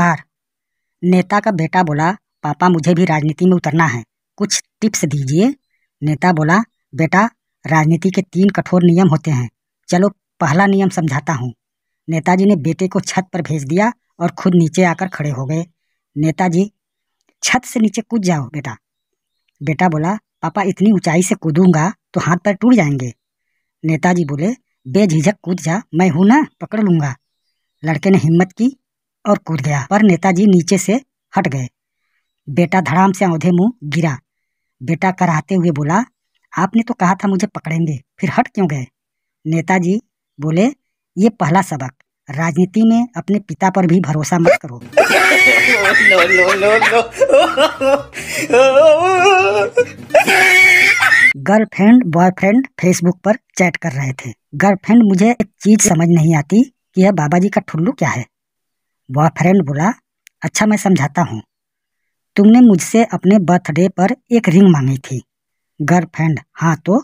नमस्कार नेता का बेटा बोला पापा मुझे भी राजनीति में उतरना है कुछ टिप्स दीजिए नेता बोला बेटा राजनीति के तीन कठोर नियम होते हैं चलो पहला नियम समझाता हूँ नेताजी ने बेटे को छत पर भेज दिया और खुद नीचे आकर खड़े हो गए नेताजी छत से नीचे कूद जाओ बेटा बेटा बोला पापा इतनी ऊंचाई से कूदूंगा तो हाथ पर टूट जाएंगे नेताजी बोले बेझिझक कूद जा मैं हूं ना पकड़ लूंगा लड़के ने हिम्मत की और कूद गया पर नेताजी नीचे से हट गए बेटा धड़ाम से औधे मुंह गिरा बेटा कराहते हुए बोला आपने तो कहा था मुझे पकड़ेंगे फिर हट क्यों गए नेताजी बोले ये पहला सबक राजनीति में अपने पिता पर भी भरोसा मत करो गर्लफ्रेंड बॉयफ्रेंड फेसबुक पर चैट कर रहे थे गर्लफ्रेंड मुझे एक चीज समझ नहीं आती कि यह बाबा जी का ठुल्लू क्या है बॉयफ्रेंड बोला अच्छा मैं समझाता हूँ तुमने मुझसे अपने बर्थडे पर एक रिंग मांगी थी गर्लफ्रेंड हाँ तो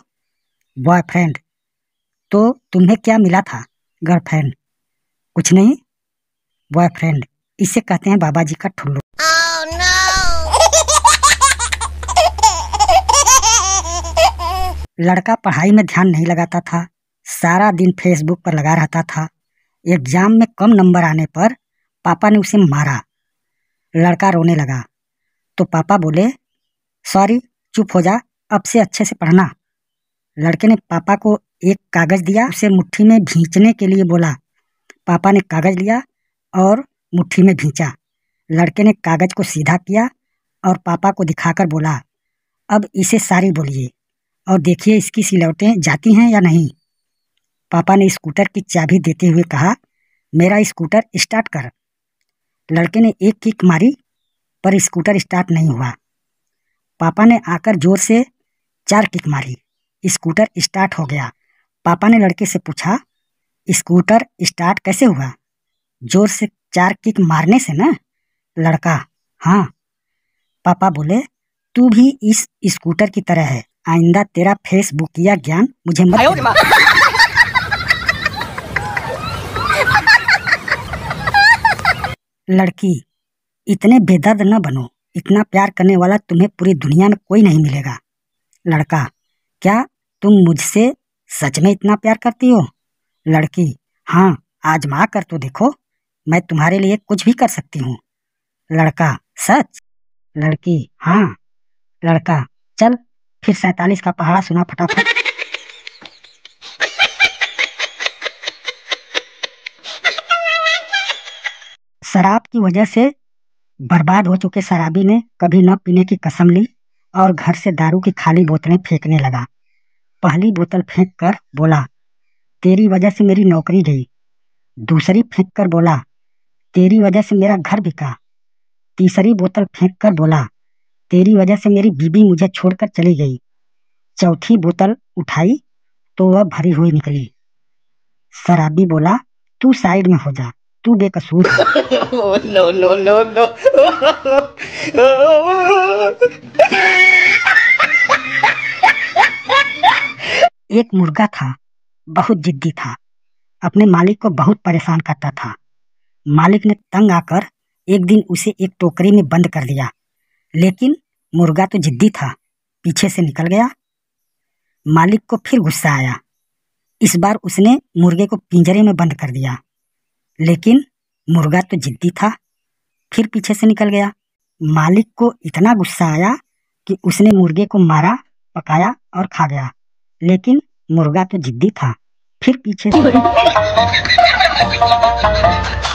बॉयफ्रेंड तो तुम्हें क्या मिला था गर्लफ्रेंड कुछ नहीं बॉयफ्रेंड इसे कहते हैं बाबा जी का ठुल्लू लड़का पढ़ाई में ध्यान नहीं लगाता था सारा दिन फेसबुक पर लगा रहता था एग्जाम में कम नंबर आने पर पापा ने उसे मारा लड़का रोने लगा तो पापा बोले सॉरी चुप हो जा अब से अच्छे से पढ़ना लड़के ने पापा को एक कागज़ दिया उसे मुट्ठी में भींचने के लिए बोला पापा ने कागज़ लिया और मुट्ठी में भींचा लड़के ने कागज़ को सीधा किया और पापा को दिखाकर बोला अब इसे सारी बोलिए और देखिए इसकी सिलौटें जाती हैं या नहीं पापा ने स्कूटर की चाबी देते हुए कहा मेरा स्कूटर स्टार्ट कर लड़के ने एक किक मारी पर स्कूटर स्टार्ट नहीं हुआ पापा ने आकर जोर से चार किक मारी स्कूटर स्टार्ट हो गया पापा ने लड़के से पूछा स्कूटर स्टार्ट कैसे हुआ जोर से चार किक मारने से ना लड़का हाँ पापा बोले तू भी इस स्कूटर की तरह है आइंदा तेरा फेसबुक या ज्ञान मुझे मत लड़की इतने बेदर्द न बनो इतना प्यार करने वाला तुम्हें पूरी दुनिया में कोई नहीं मिलेगा लड़का क्या तुम मुझसे सच में इतना प्यार करती हो लड़की हाँ आजमा कर तो देखो मैं तुम्हारे लिए कुछ भी कर सकती हूँ लड़का सच लड़की हाँ लड़का चल फिर सैतालीस का पहाड़ा सुना फटाफट शराब की वजह से बर्बाद हो चुके शराबी ने कभी न पीने की कसम ली और घर से दारू की खाली बोतलें फेंकने लगा पहली बोतल फेंक कर बोला तेरी वजह से मेरी नौकरी गई दूसरी फेंक कर बोला तेरी वजह से मेरा घर बिका तीसरी बोतल फेंक कर बोला तेरी वजह से मेरी बीबी मुझे छोड़कर चली गई चौथी बोतल उठाई तो वह भरी हुई निकली शराबी बोला तू साइड में हो जा तू बेकसूर नो नो नो नो एक मुर्गा था बहुत जिद्दी था अपने मालिक को बहुत परेशान करता था मालिक ने तंग आकर एक दिन उसे एक टोकरी में बंद कर दिया लेकिन मुर्गा तो जिद्दी था पीछे से निकल गया मालिक को फिर गुस्सा आया इस बार उसने मुर्गे को पिंजरे में बंद कर दिया लेकिन मुर्गा तो जिद्दी था फिर पीछे से निकल गया मालिक को इतना गुस्सा आया कि उसने मुर्गे को मारा पकाया और खा गया लेकिन मुर्गा तो जिद्दी था फिर पीछे से